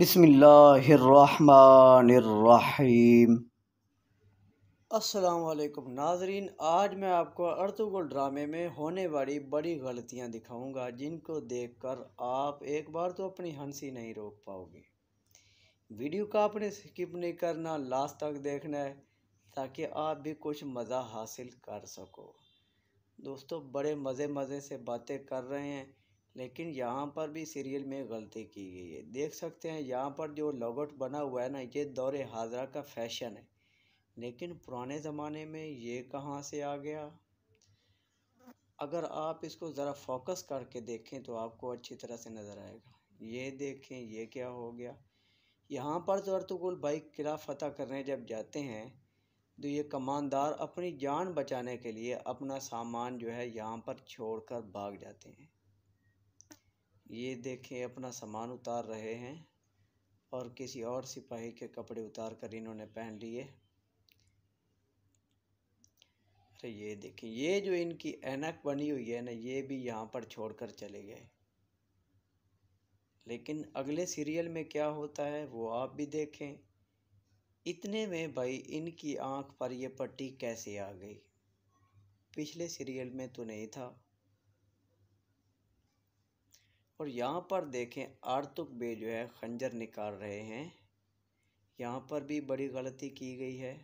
बिसमीम असलकम नाजरीन आज मैं आपको अर्तुगुल ड्रामे में होने वाली बड़ी गलतियां दिखाऊंगा जिनको देखकर आप एक बार तो अपनी हंसी नहीं रोक पाओगे वीडियो का आपने स्किप नहीं करना लास्ट तक देखना है ताकि आप भी कुछ मज़ा हासिल कर सको दोस्तों बड़े मज़े मज़े से बातें कर रहे हैं लेकिन यहाँ पर भी सीरियल में गलती की गई है देख सकते हैं यहाँ पर जो लॉगट बना हुआ है ना ये दौरे हाजरा का फैशन है लेकिन पुराने ज़माने में ये कहाँ से आ गया अगर आप इसको ज़रा फोकस करके देखें तो आपको अच्छी तरह से नज़र आएगा ये देखें ये क्या हो गया यहाँ पर तो अर्तुगुल भाई किला फतह करने जब जाते हैं तो ये कमानदार अपनी जान बचाने के लिए अपना सामान जो है यहाँ पर छोड़कर भाग जाते हैं ये देखें अपना सामान उतार रहे हैं और किसी और सिपाही के कपड़े उतार कर इन्होंने पहन लिए अरे ये देखें ये जो इनकी ऐनक बनी हुई है ना ये भी यहाँ पर छोड़कर चले गए लेकिन अगले सीरियल में क्या होता है वो आप भी देखें इतने में भाई इनकी आंख पर ये पट्टी कैसे आ गई पिछले सीरियल में तो नहीं था और यहाँ पर देखें आर्तुक बे जो है खंजर निकाल रहे हैं यहाँ पर भी बड़ी गलती की गई है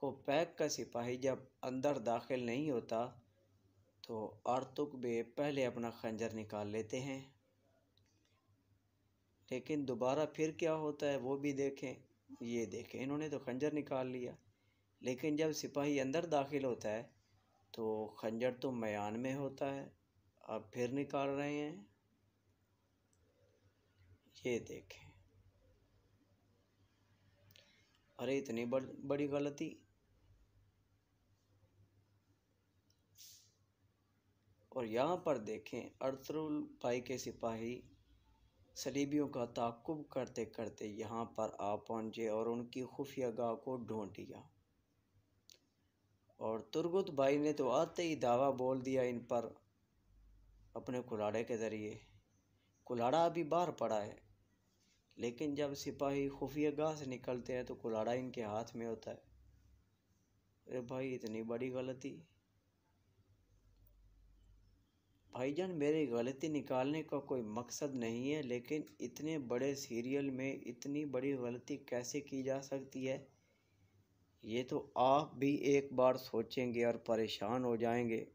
को पैक का सिपाही जब अंदर दाखिल नहीं होता तो आर्तुक बे पहले अपना खंजर निकाल लेते हैं लेकिन दोबारा फिर क्या होता है वो भी देखें ये देखें इन्होंने तो खंजर निकाल लिया लेकिन जब सिपाही अंदर दाखिल होता है तो खंजर तो मैान में होता है अब फिर निकाल रहे हैं ये देखें अरे इतनी बड़, बड़ी गलती और यहाँ पर देखें अर्तरुल भाई के सिपाही सलीबियों का ताकुब करते करते यहाँ पर आ पहुँचे और उनकी खुफिया गाह को ढूंढ लिया और तुर्गुत भाई ने तो आते ही दावा बोल दिया इन पर अपने कुलाड़े के ज़रिए कुलाड़ा अभी बाहर पड़ा है लेकिन जब सिपाही खुफिया गाह से निकलते हैं तो कुलाड़ा इनके हाथ में होता है अरे भाई इतनी बड़ी गलती भाईजान मेरी गलती निकालने का कोई मकसद नहीं है लेकिन इतने बड़े सीरियल में इतनी बड़ी गलती कैसे की जा सकती है ये तो आप भी एक बार सोचेंगे और परेशान हो जाएंगे